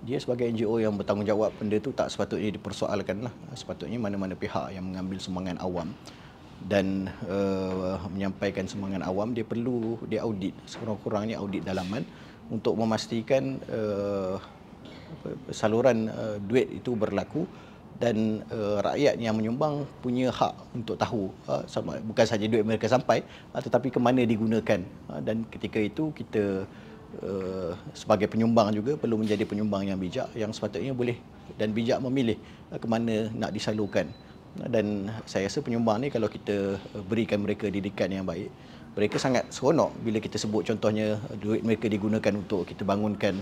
dia sebagai NGO yang bertanggungjawab benda tu tak sepatutnya dipersoalkan lah. Ah, sepatutnya mana-mana pihak yang mengambil semangat awam dan uh, menyampaikan semangat awam dia perlu dia audit sekurang-kurangnya audit dalaman untuk memastikan uh, saluran uh, duit itu berlaku dan uh, rakyat yang menyumbang punya hak untuk tahu uh, sama, bukan saja duit mereka sampai uh, tetapi ke mana digunakan uh, dan ketika itu kita Eh, sebagai penyumbang juga perlu menjadi penyumbang yang bijak yang sepatutnya boleh dan bijak memilih eh, ke mana nak disalurkan dan saya rasa penyumbang ni kalau kita eh, berikan mereka didikan yang baik mereka sangat seronok bila kita sebut contohnya duit mereka digunakan untuk kita bangunkan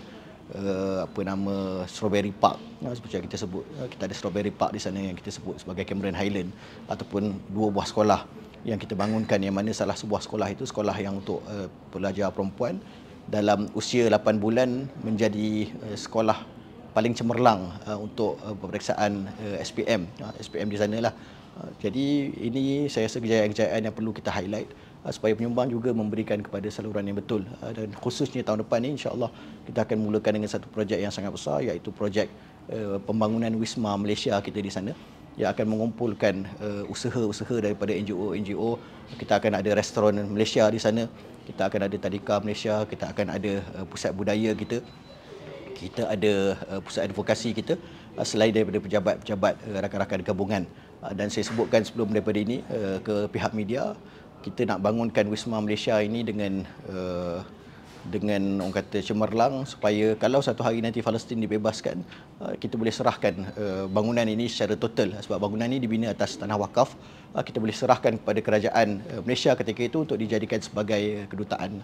uh, apa nama strawberry park uh, seperti yang kita sebut kita ada strawberry park di sana yang kita sebut sebagai Cameron Highland ataupun dua buah sekolah yang kita bangunkan yang mana salah sebuah sekolah itu sekolah yang untuk uh, pelajar perempuan dalam usia 8 bulan menjadi eh, sekolah paling cemerlang eh, untuk eh, pemeriksaan SPM ha, SPM di sanalah. Uh, jadi ini saya rasa kejayaan-kejayaan yang perlu kita highlight supaya penyumbang juga memberikan kepada saluran yang betul ha, dan khususnya tahun depan ini insya-Allah kita akan mulakan dengan satu projek yang sangat besar iaitu projek pembangunan Wisma Malaysia kita di sana yang akan mengumpulkan uh, usaha-usaha daripada NGO-NGO. Kita akan ada restoran Malaysia di sana, kita akan ada tadika Malaysia, kita akan ada uh, pusat budaya kita, kita ada uh, pusat advokasi kita selain daripada pejabat-pejabat rakan-rakan gabungan. dan saya sebutkan sebelum daripada ini ke pihak media, kita nak bangunkan Wisma Malaysia ini dengan uh, dengan orang kata cemerlang supaya kalau satu hari nanti Palestin dibebaskan uh, kita boleh serahkan uh, bangunan ini secara total sebab bangunan ini dibina atas tanah wakaf uh, kita boleh serahkan kepada kerajaan Malaysia ketika itu untuk dijadikan sebagai kedutaan